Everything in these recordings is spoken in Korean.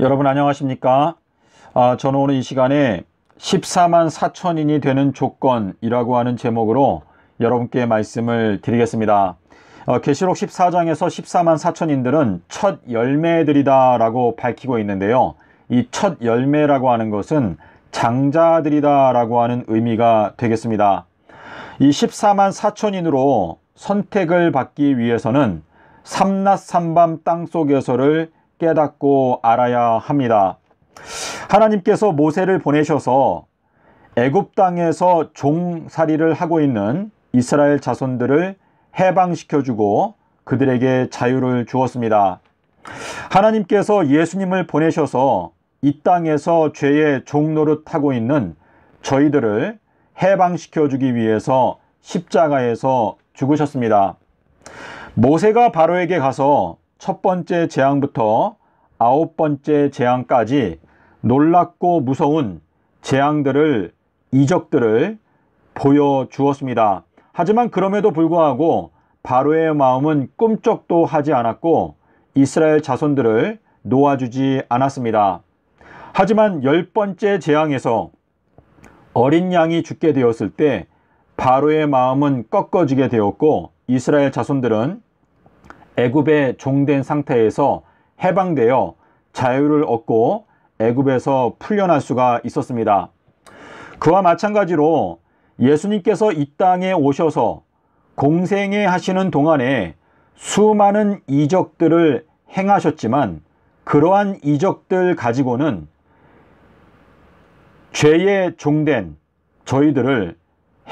여러분 안녕하십니까 아, 저는 오늘 이 시간에 14만 4천인이 되는 조건이라고 하는 제목으로 여러분께 말씀을 드리겠습니다 어, 계시록 어, 14장에서 14만 4천인들은 첫 열매들이다 라고 밝히고 있는데요 이 첫 열매라고 하는 것은 장자들이다 라고 하는 의미가 되겠습니다 이 14만 4천인으로 선택을 받기 위해서는 삼낮 삼밤 땅속에서를 깨닫고 알아야 합니다. 하나님께서 모세를 보내셔서 애굽 땅에서 종살이를 하고 있는 이스라엘 자손들을 해방시켜 주고 그들에게 자유를 주었습니다. 하나님께서 예수님을 보내셔서 이 땅에서 죄의 종노릇하고 있는 저희들을 해방시켜 주기 위해서 십자가에서 죽으셨습니다. 모세가 바로에게 가서 첫 번째 재앙부터 아홉 번째 재앙까지 놀랍고 무서운 재앙들을 이적들을 보여주었습니다. 하지만 그럼에도 불구하고 바로의 마음은 꿈쩍도 하지 않았고 이스라엘 자손들을 놓아주지 않았습니다. 하지만 열 번째 재앙에서 어린 양이 죽게 되었을 때 바로의 마음은 꺾어지게 되었고 이스라엘 자손들은 애굽에 종된 상태에서 해방되어 자유를 얻고 애굽에서 풀려날 수가 있었습니다. 그와 마찬가지로 예수님께서 이 땅에 오셔서 공생애 하시는 동안에 수많은 이적들을 행하셨지만 그러한 이적들 가지고는 죄에 종된 저희들을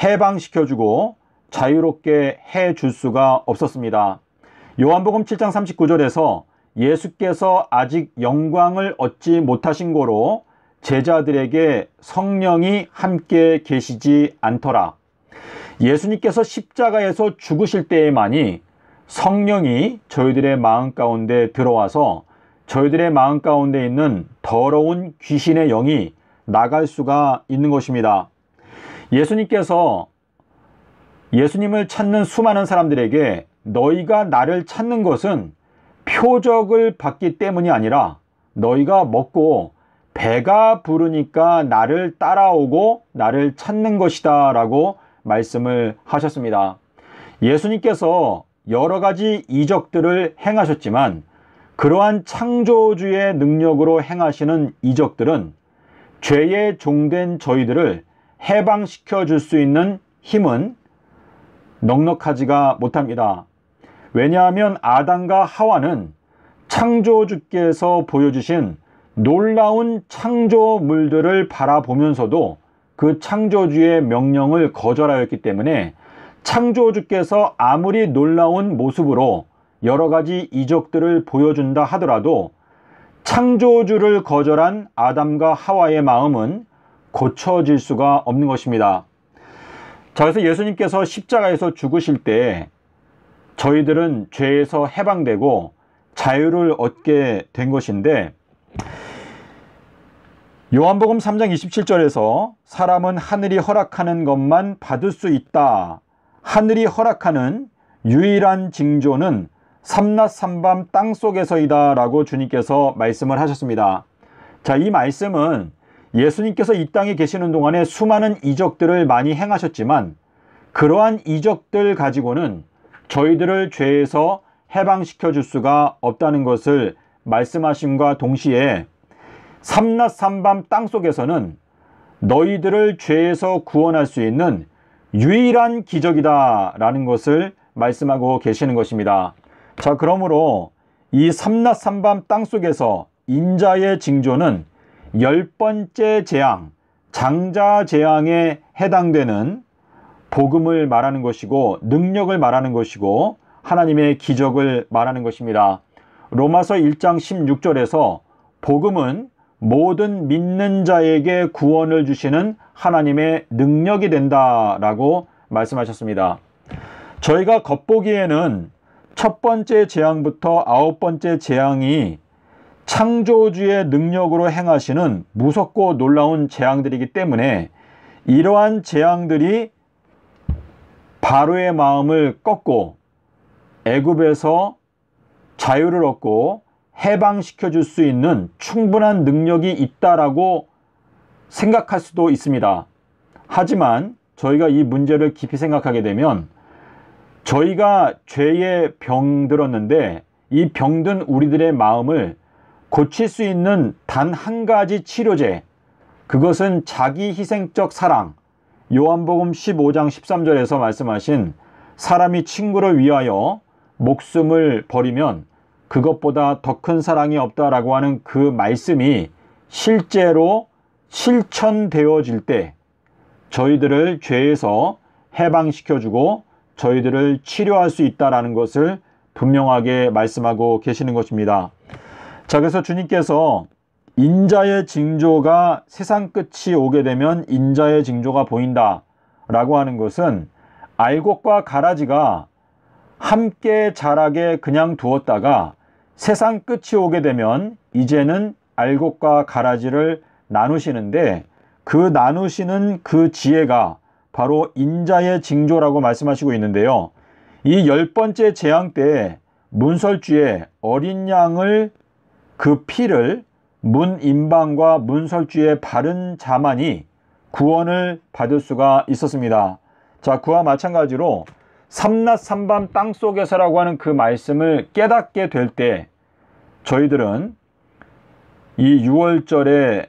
해방시켜주고 자유롭게 해 줄 수가 없었습니다. 요한복음 7장 39절에서 예수께서 아직 영광을 얻지 못하신 거로 제자들에게 성령이 함께 계시지 않더라. 예수님께서 십자가에서 죽으실 때에만이 성령이 저희들의 마음 가운데 들어와서 저희들의 마음 가운데 있는 더러운 귀신의 영이 나갈 수가 있는 것입니다. 예수님께서 예수님을 찾는 수많은 사람들에게 너희가 나를 찾는 것은 표적을 받기 때문이 아니라 너희가 먹고 배가 부르니까 나를 따라오고 나를 찾는 것이다 라고 말씀을 하셨습니다. 예수님께서 여러 가지 이적들을 행하셨지만 그러한 창조주의 능력으로 행하시는 이적들은 죄에 종된 저희들을 해방시켜 줄 수 있는 힘은 넉넉하지가 못합니다. 왜냐하면 아담과 하와는 창조주께서 보여주신 놀라운 창조물들을 바라보면서도 그 창조주의 명령을 거절하였기 때문에 창조주께서 아무리 놀라운 모습으로 여러 가지 이적들을 보여준다 하더라도 창조주를 거절한 아담과 하와의 마음은 고쳐질 수가 없는 것입니다. 자, 그래서 예수님께서 십자가에서 죽으실 때 저희들은 죄에서 해방되고 자유를 얻게 된 것인데 요한복음 3장 27절에서 사람은 하늘이 허락하는 것만 받을 수 있다. 하늘이 허락하는 유일한 징조는 삼낮삼밤 땅 속에서이다 라고 주님께서 말씀을 하셨습니다. 자, 이 말씀은 예수님께서 이 땅에 계시는 동안에 수많은 이적들을 많이 행하셨지만 그러한 이적들 가지고는 저희들을 죄에서 해방시켜 줄 수가 없다는 것을 말씀하심과 동시에 삼낮 삼밤 땅 속에서는 너희들을 죄에서 구원할 수 있는 유일한 기적이다 라는 것을 말씀하고 계시는 것입니다. 자, 그러므로 이 삼낮 삼밤 땅 속에서 인자의 징조는 열 번째 재앙, 장자 재앙에 해당되는 복음을 말하는 것이고 능력을 말하는 것이고 하나님의 기적을 말하는 것입니다. 로마서 1장 16절에서 복음은 모든 믿는 자에게 구원을 주시는 하나님의 능력이 된다라고 말씀하셨습니다. 저희가 겉보기에는 첫 번째 재앙부터 아홉 번째 재앙이 창조주의 능력으로 행하시는 무섭고 놀라운 재앙들이기 때문에 이러한 재앙들이 바로의 마음을 꺾고 애굽에서 자유를 얻고 해방시켜 줄 수 있는 충분한 능력이 있다라고 생각할 수도 있습니다. 하지만 저희가 이 문제를 깊이 생각하게 되면 저희가 죄에 병들었는데 이 병든 우리들의 마음을 고칠 수 있는 단 한 가지 치료제 그것은 자기 희생적 사랑 요한복음 15장 13절에서 말씀하신 사람이 친구를 위하여 목숨을 버리면 그것보다 더 큰 사랑이 없다라고 하는 그 말씀이 실제로 실천되어질 때 저희들을 죄에서 해방시켜주고 저희들을 치료할 수 있다라는 것을 분명하게 말씀하고 계시는 것입니다. 자, 그래서 주님께서 인자의 징조가 세상 끝이 오게 되면 인자의 징조가 보인다 라고 하는 것은 알곡과 가라지가 함께 자라게 그냥 두었다가 세상 끝이 오게 되면 이제는 알곡과 가라지를 나누시는데 그 나누시는 그 지혜가 바로 인자의 징조라고 말씀하시고 있는데요. 이 열 번째 재앙 때 문설주의 어린 양을 그 피를 문인방과 문설주의 바른 자만이 구원을 받을 수가 있었습니다. 자, 그와 마찬가지로 삼낮 삼밤 땅 속에서라고 하는 그 말씀을 깨닫게 될 때 저희들은 이 6월절에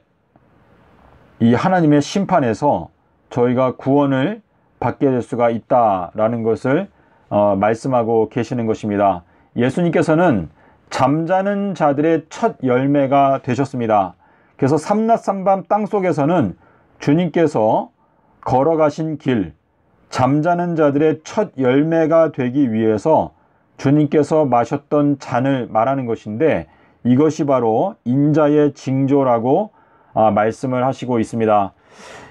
이 하나님의 심판에서 저희가 구원을 받게 될 수가 있다라는 것을 어, 말씀하고 계시는 것입니다. 예수님께서는 잠자는 자들의 첫 열매가 되셨습니다. 그래서 삼낮삼밤 땅속에서는 주님께서 걸어가신 길, 잠자는 자들의 첫 열매가 되기 위해서 주님께서 마셨던 잔을 말하는 것인데 이것이 바로 인자의 징조라고 아, 말씀을 하시고 있습니다.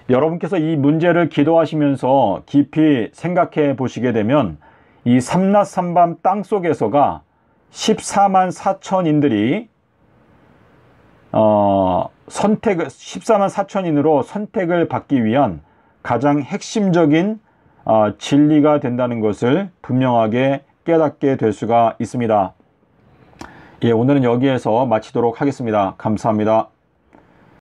여러분께서 이 문제를 기도하시면서 깊이 생각해 보시게 되면 이 삼낮삼밤 땅속에서가 14만 4천인들이 어, 선택 14만 4천인으로 선택을 받기 위한 가장 핵심적인 어, 진리가 된다는 것을 분명하게 깨닫게 될 수가 있습니다. 예, 오늘은 여기에서 마치도록 하겠습니다. 감사합니다.